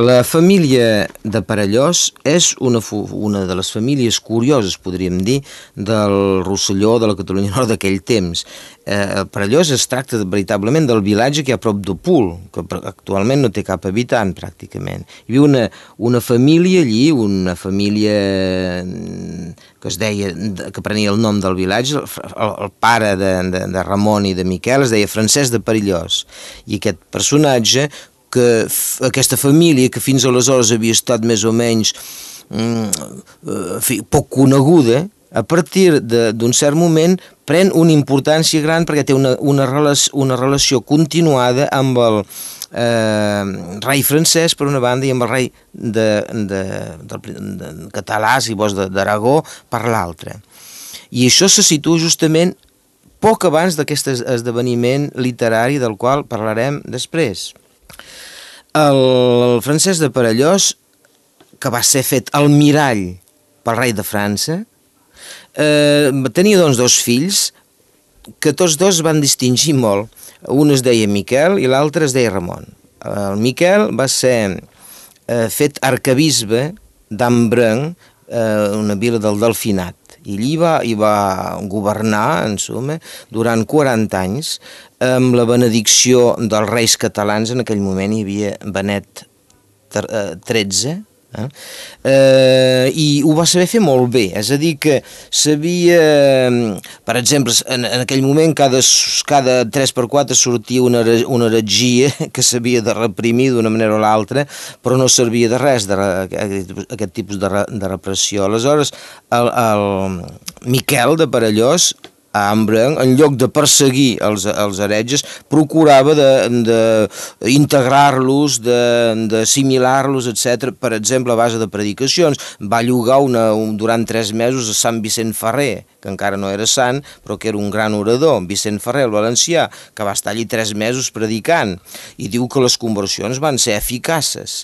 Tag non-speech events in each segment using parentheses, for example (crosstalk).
La família de Parellós és una, una de les famílies curioses, podríem dir, del Rosselló, de la Catalunya Nord d'aquell temps. Eh, Parellós es tracta veritablement del vilatge que hi ha a prop Pul, que actualment no té cap habitant, pràcticament. Hi viu una, una família allí, una família mm, que es deia, que prenia el nom del vilatge, el, el pare de, de, de Ramon i de Miquel es deia Francesc de Parellós. i aquest personatge que aquesta família que fins aleshores havia estat més o menys mm, eh, fi, poc coneguda, a partir d'un cert moment pren una importància gran perquè té una, una, relació, una relació continuada amb el eh, rei francès, per una banda, i amb el rei de, de, de, de català, si vols, d'Aragó, per l'altra. I això se situa justament poc abans d'aquest esdeveniment literari del qual parlarem després el, el francès de Parellós, que va ser fet al mirall pel rei de França, eh, tenia doncs dos fills que tots dos van distingir molt. Un es deia Miquel i l'altre es deia Ramon. El Miquel va ser eh, fet arcabisbe d'Ambrenc, eh, una vila del Delfinat, i allí va, hi va governar, en suma, durant 40 anys, amb la benedicció dels reis catalans, en aquell moment hi havia Benet XIII, eh, Eh? Eh, I ho va saber fer molt bé, és a dir que sabia, mm, per exemple, en, en aquell moment cada, cada 3x4 sortia una, una heretgia (laughs) que s'havia de reprimir d'una manera o l'altra, però no servia de res de, aquest, aquest tipus de, de repressió. Aleshores, el, el Miquel de Parellós Ambrang, en lloc de perseguir els, els heretges, procurava d'integrar-los, d'assimilar-los, etc. per exemple, a base de predicacions. Va llogar una, un, durant tres mesos a Sant Vicent Ferrer, que encara no era sant, però que era un gran orador, Vicent Ferrer, el valencià, que va estar allí tres mesos predicant, i diu que les conversions van ser eficaces.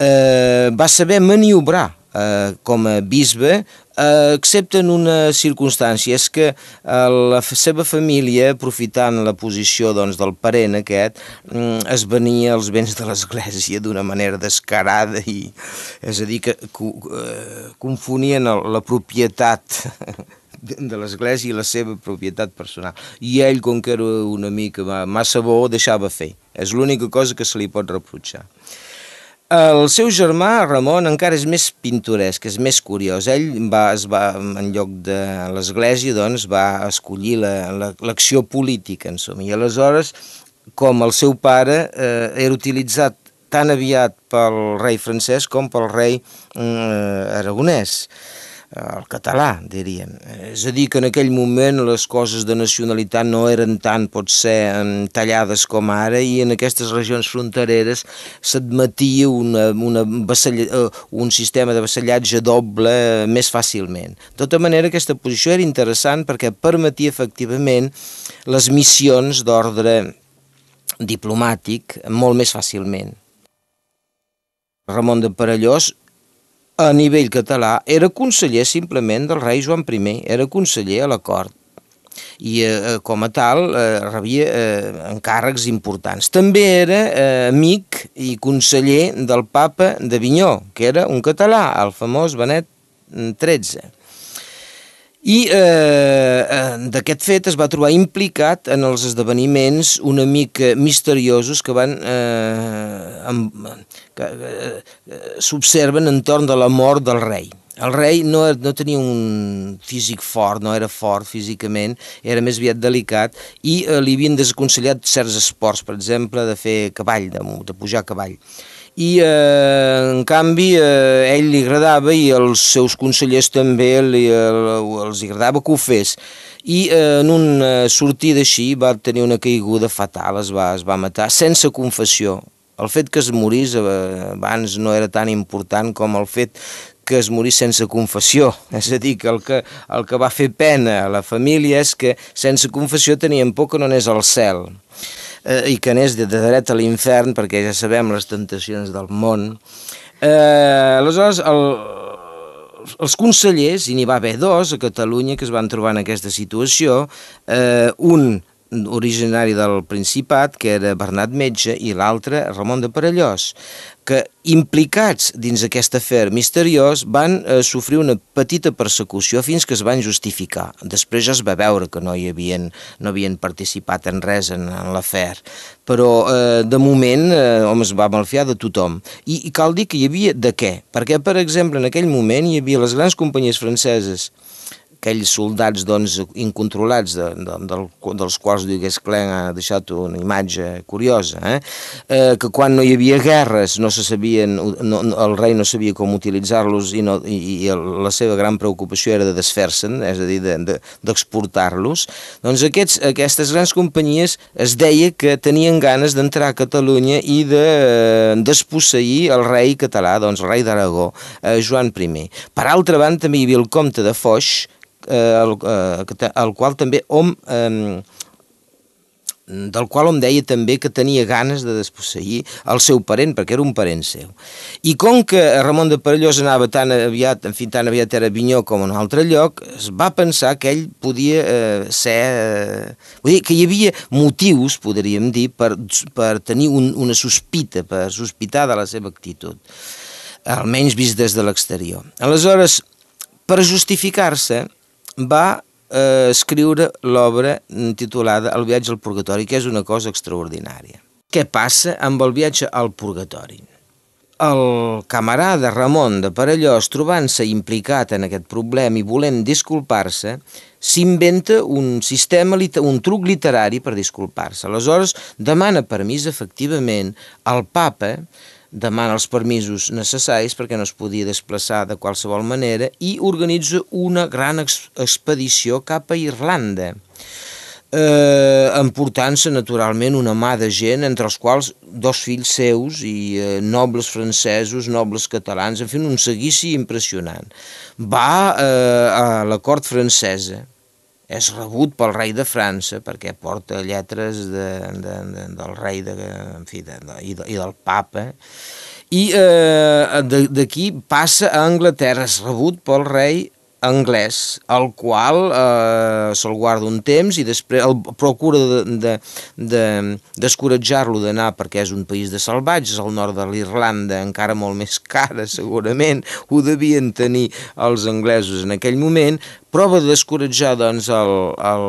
Eh, va saber maniobrar eh, com a bisbe, eh, excepte en una circumstància, és que eh, la seva família, aprofitant la posició doncs, del parent aquest, mm, es venia els béns de l'Església d'una manera descarada, i, és a dir, que eh, confonien la propietat de l'Església i la seva propietat personal. I ell, com que era una mica massa bo, deixava fer. És l'única cosa que se li pot reprotxar. El seu germà, Ramon, encara és més pintoresc, és més curiós. Ell va, es va, en lloc de l'església, doncs, va escollir l'acció la, la, política, en som. I aleshores, com el seu pare, eh, era utilitzat tan aviat pel rei francès com pel rei eh, aragonès el eh, català, diríem. Eh, és a dir, que en aquell moment les coses de nacionalitat no eren pot potser, tallades com ara i en aquestes regions frontereres s'admetia una, una eh, un sistema de vassallatge doble més fàcilment. De tota manera, aquesta posició era interessant perquè permetia efectivament les missions d'ordre diplomàtic molt més fàcilment. Ramon de Parellós a nivell català, era conseller simplement del rei Joan I, era conseller a la cort i eh, eh com a tal eh, rebia eh, encàrrecs importants. També era eh, amic i conseller del papa d'Avinyó, que era un català, el famós Benet XIII. Mm, i eh, eh, d'aquest fet es va trobar implicat en els esdeveniments una mica eh, misteriosos que van eh, amb, que eh, eh, s'observen entorn de la mort del rei. El rei no, er, no tenia un físic fort, no era fort físicament, era més aviat delicat i eh, li havien desaconsellat certs esports, per exemple, de fer cavall, de, de pujar a cavall i eh, en canvi eh, ell li agradava i els seus consellers també li, eh, els agradava que ho fes i eh, en una eh, sortida així va tenir una caiguda fatal, es va, es va matar sense confessió el fet que es morís eh, abans no era tan important com el fet que es morís sense confessió. (laughs) És a dir, que el que, el que va fer pena a la família és que sense confessió tenien por que no anés al cel eh, i que anés de, de dret a l'infern, perquè ja sabem les tentacions del món. Eh, aleshores, el, els consellers, i n'hi va haver dos a Catalunya que es van trobar en aquesta situació, eh, un originari del Principat, que era Bernat Metge, i l'altre, Ramon de Parellós, que implicats dins aquest afer misteriós van eh, sofrir una petita persecució fins que es van justificar. Després ja es va veure que no hi havien, no havien participat en res en, en l'afer, però eh, de moment eh, hom es va malfiar de tothom. I, I cal dir que hi havia de què, perquè per exemple en aquell moment hi havia les grans companyies franceses aquells soldats doncs, incontrolats de, de, del, dels quals Dugues Clen ha deixat una imatge curiosa eh? Eh, que quan no hi havia guerres no se sabien, no, no, el rei no sabia com utilitzar-los i, no, i, i la seva gran preocupació era de desfer-se'n és a dir, d'exportar-los de, de, doncs aquests, aquestes grans companyies es deia que tenien ganes d'entrar a Catalunya i de eh, desposseir el rei català, doncs el rei d'Aragó eh, Joan I. Per altra banda també hi havia el comte de Foix Eh, el, eh, el qual també hom... Eh, del qual hom deia també que tenia ganes de desposseir el seu parent, perquè era un parent seu. I com que Ramon de Perellós anava tan aviat, en fi, tan aviat era Vinyó com en un altre lloc, es va pensar que ell podia eh, ser... Eh, vull dir, que hi havia motius, podríem dir, per, per tenir un, una sospita, per sospitar de la seva actitud, almenys vist des de l'exterior. Aleshores, per justificar-se, va eh, escriure l'obra titulada El viatge al purgatori, que és una cosa extraordinària. Què passa amb el viatge al purgatori? El camarada Ramon de Parellós, trobant-se implicat en aquest problema i volent disculpar-se, s'inventa un sistema, un truc literari per disculpar-se. Aleshores, demana permís, efectivament, al papa demana els permisos necessaris perquè no es podia desplaçar de qualsevol manera i organitza una gran ex expedició cap a Irlanda eh, emportant-se naturalment una mà de gent, entre els quals dos fills seus i eh, nobles francesos, nobles catalans, en fi, un seguici impressionant. Va eh, a la cort francesa, és rebut pel rei de França perquè porta lletres de, de, de, del rei de, en fi, de, de, i, de, i del papa i eh, d'aquí passa a Anglaterra, és rebut pel rei anglès, el qual eh, se'l guarda un temps i després el procura descoratjar-lo de, de, de, d'anar perquè és un país de salvatges, al nord de l'Irlanda, encara molt més cara segurament, ho devien tenir els anglesos en aquell moment, prova de descoratjar doncs, el, el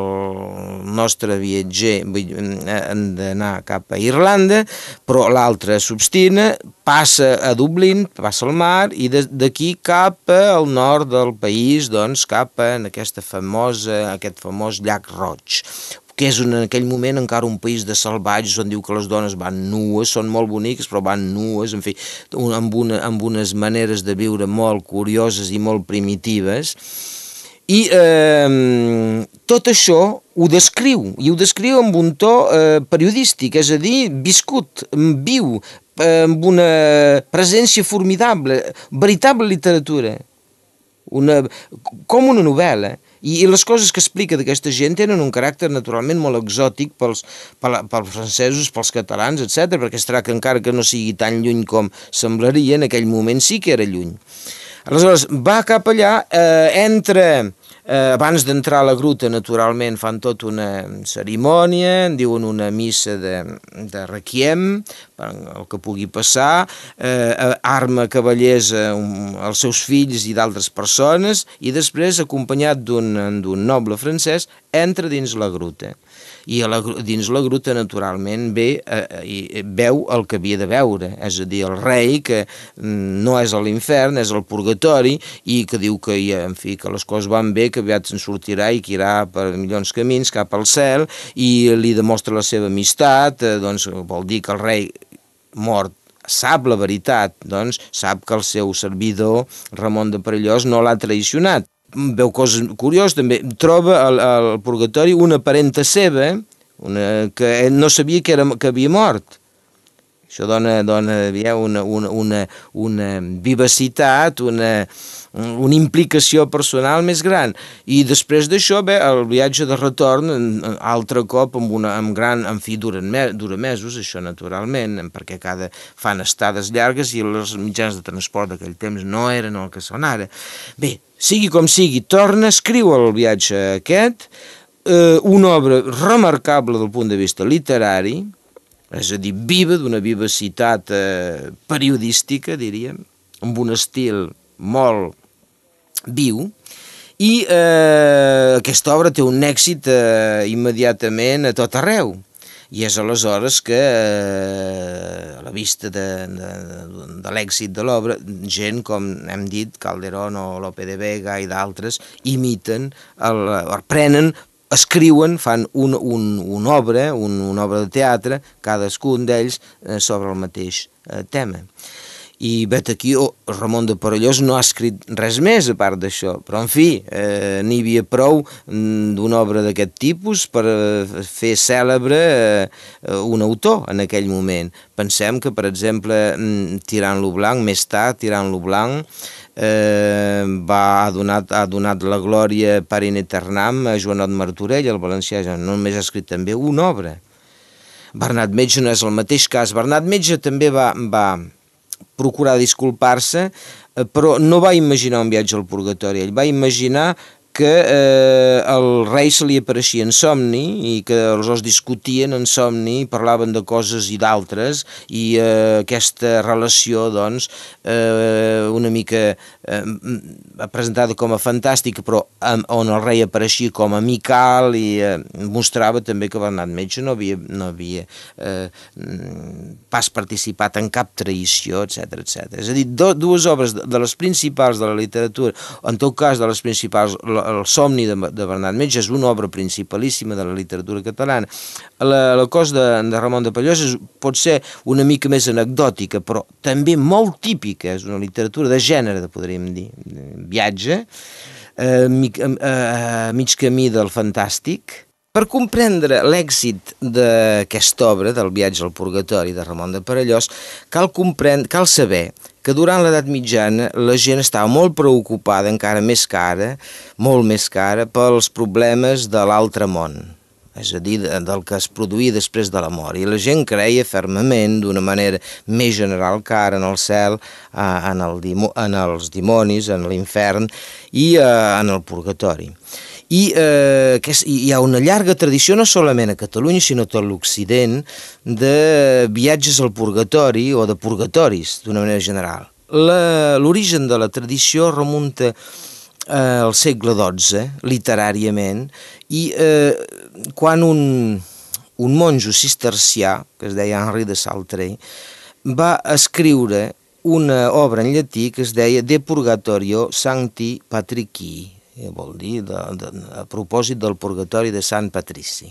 nostre viatger eh, d'anar cap a Irlanda, però l'altre s'obstina, passa a Dublín, passa al mar, i d'aquí cap al nord del país, doncs, cap a aquesta famosa, aquest famós llac Roig que és un, en aquell moment encara un país de salvatges on diu que les dones van nues, són molt boniques però van nues, en fi, amb, una, amb unes maneres de viure molt curioses i molt primitives i eh, tot això ho descriu, i ho descriu amb un to eh, periodístic, és a dir, viscut, viu, eh, amb una presència formidable, veritable literatura, una, com una novel·la. I, I les coses que explica d'aquesta gent tenen un caràcter naturalment molt exòtic pels, pels, pels francesos, pels catalans, etc perquè es tracta encara que no sigui tan lluny com semblaria, en aquell moment sí que era lluny. Aleshores, va cap allà, eh, entra... Eh, abans d'entrar a la gruta, naturalment, fan tota una cerimònia, en diuen una missa de, de requiem, per el que pugui passar, eh, eh arma cavallers als els seus fills i d'altres persones, i després, acompanyat d'un noble francès, entra dins la gruta i a la, dins la gruta naturalment ve eh, eh, i veu el que havia de veure, és a dir, el rei que mm, no és a l'infern, és al purgatori i que diu que, ja, en fi, que les coses van bé, que aviat se'n sortirà i que irà per milions de camins cap al cel i li demostra la seva amistat, eh, doncs vol dir que el rei mort sap la veritat, doncs sap que el seu servidor Ramon de Perellós no l'ha traicionat veu coses curioses també, troba al, al purgatori una parenta seva una, que eh, no sabia que, era, que havia mort això dona, dona ja, una, una, una, una vivacitat, una, una implicació personal més gran. I després d'això, bé, el viatge de retorn, altre cop, amb, una, amb gran... En fi, dura, me, dura mesos, això naturalment, perquè cada fan estades llargues i els mitjans de transport d'aquell temps no eren el que són ara. Bé, sigui com sigui, torna, escriu el viatge aquest, eh, una obra remarcable del punt de vista literari, és a dir, viva, d'una vivacitat eh, periodística, diríem, amb un estil molt viu, i eh, aquesta obra té un èxit eh, immediatament a tot arreu. I és aleshores que, eh, a la vista de, de l'èxit de l'obra, gent com hem dit, Calderón o Lope de Vega i d'altres, imiten, el, el, prenen escriuen, fan un, un, una obra, un, una obra de teatre, cadascun d'ells, eh, sobre el mateix eh, tema i vet aquí oh, Ramon de Parellós no ha escrit res més a part d'això, però en fi, eh, n'hi havia prou mm, d'una obra d'aquest tipus per eh, fer cèlebre eh, un autor en aquell moment. Pensem que, per exemple, mm, Tirant lo Blanc, més tard, Tirant lo Blanc, eh, va, ha, donat, ha donat la glòria per in eternam a Joanot Martorell, el valencià, no només ha escrit també una obra. Bernat Metge no és el mateix cas. Bernat Metge també va, va, procurar disculpar-se, eh, però no va imaginar un viatge al purgatori, ell va imaginar que eh, el rei se li apareixia en somni i que dos discutien en somni, parlaven de coses i d'altres i eh, aquesta relació doncs eh, una mica eh, presentada com a fantàstica però eh, on el rei apareixia com a amical i eh, mostrava també que Bernat Metge no havia, no havia eh, pas participat en cap traïció, etc etc. És a dir, do, dues obres de, de les principals de la literatura, en tot cas de les principals la, el somni de, de Bernat Metge és una obra principalíssima de la literatura catalana. La, la cos de, de Ramon de Pallós és, pot ser una mica més anecdòtica, però també molt típica, és una literatura de gènere, de podríem dir, viatge, eh, mig, eh, eh mig camí del fantàstic, per comprendre l'èxit d'aquesta obra, del viatge al purgatori de Ramon de Parellós, cal, comprendre, cal saber que durant l'edat mitjana la gent estava molt preocupada, encara més cara, molt més cara, pels problemes de l'altre món, és a dir, del que es produïa després de la mort. I la gent creia fermament, d'una manera més general que ara en el cel, en, el dimo, en els dimonis, en l'infern i eh, en el purgatori i eh, que és, hi ha una llarga tradició, no solament a Catalunya, sinó a tot l'Occident, de viatges al purgatori o de purgatoris, d'una manera general. L'origen de la tradició remunta eh, al segle XII, literàriament, i eh, quan un, un monjo cistercià, que es deia Henri de Saltrey, va escriure una obra en llatí que es deia De Purgatorio Sancti Patrici, Eh, vol dir de, de, a propòsit del purgatori de Sant Patrici.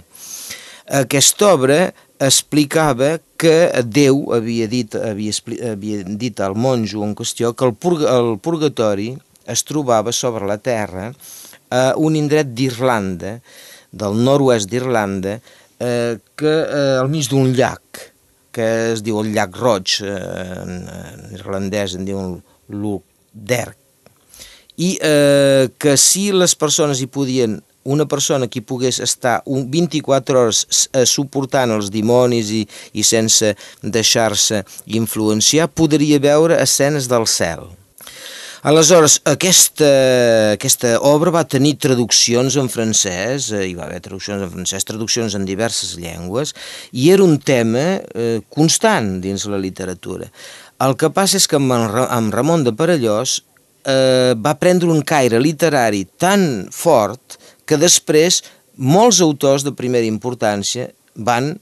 Aquesta obra explicava que Déu havia dit, havia, havia dit al monjo en qüestió que el, purg, el purgatori es trobava sobre la terra a un indret d'Irlanda, del nord-oest d'Irlanda, eh, que eh, al mig d'un llac, que es diu el llac Roig, eh, en irlandès en diuen l'Uderk, i eh, que si les persones hi podien una persona que pogués estar un 24 hores eh, suportant els dimonis i, i sense deixar-se influenciar, podria veure escenes del cel. Aleshores, aquesta, aquesta obra va tenir traduccions en francès, eh, hi va haver traduccions en francès, traduccions en diverses llengües, i era un tema eh, constant dins la literatura. El que passa és que amb, en, amb Ramon de Parellós eh, va prendre un caire literari tan fort que després molts autors de primera importància van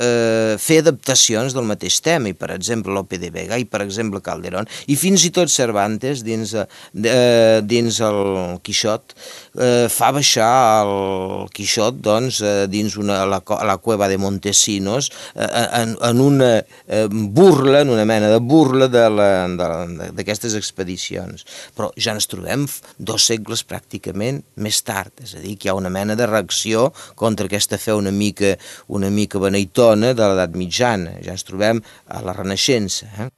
eh, fer adaptacions del mateix tema, i per exemple Lope de Vega, i per exemple Calderón, i fins i tot Cervantes dins, eh, eh dins el Quixot eh, fa baixar el Quixot doncs, eh, dins una, la, la cueva de Montesinos eh, eh, en, en una eh, burla, en una mena de burla d'aquestes expedicions. Però ja ens trobem dos segles pràcticament més tard, és a dir, que hi ha una mena de reacció contra aquesta fe una mica, una mica beneitona dona de l'edat mitjana, ja ens trobem a la Renaixença. Eh?